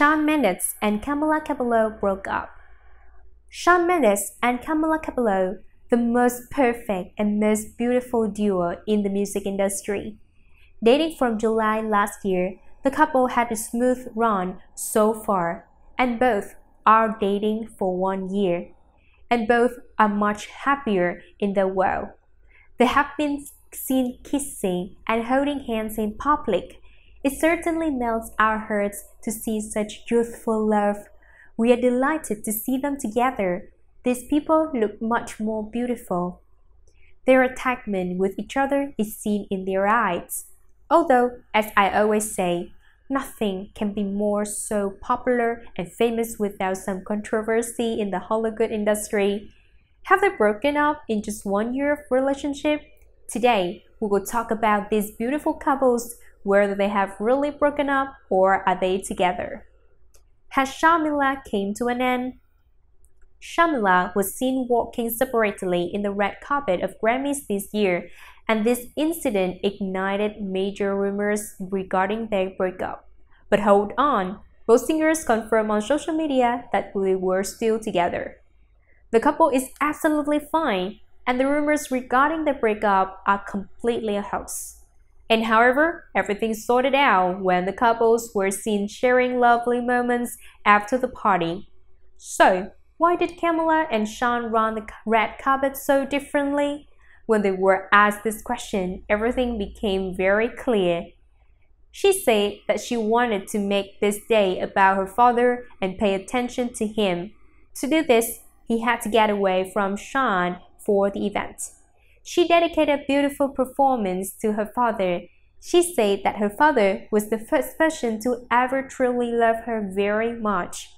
Shawn Mendes and Camila Cabello broke up. Shawn Mendes and Camila Cabello, the most perfect and most beautiful duo in the music industry. Dating from July last year, the couple had a smooth run so far, and both are dating for one year. And both are much happier in their world. They have been seen kissing and holding hands in public it certainly melts our hearts to see such youthful love. We are delighted to see them together. These people look much more beautiful. Their attachment with each other is seen in their eyes. Although, as I always say, nothing can be more so popular and famous without some controversy in the Hollywood industry. Have they broken up in just one year of relationship? Today, we will talk about these beautiful couples whether they have really broken up or are they together. Has Shamila came to an end? Shamila was seen walking separately in the red carpet of Grammys this year, and this incident ignited major rumors regarding their breakup. But hold on, both singers confirmed on social media that they were still together. The couple is absolutely fine, and the rumors regarding the breakup are completely a hoax. And however, everything sorted out when the couples were seen sharing lovely moments after the party. So, why did Camilla and Sean run the red carpet so differently? When they were asked this question, everything became very clear. She said that she wanted to make this day about her father and pay attention to him. To do this, he had to get away from Sean for the event she dedicated a beautiful performance to her father. She said that her father was the first person to ever truly love her very much.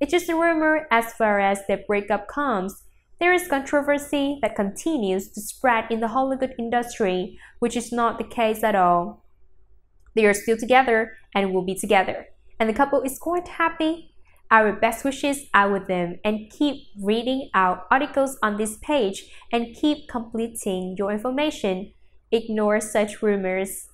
It's just a rumor as far as the breakup comes. There is controversy that continues to spread in the Hollywood industry, which is not the case at all. They are still together and will be together, and the couple is quite happy our best wishes are with them and keep reading our articles on this page and keep completing your information. Ignore such rumors.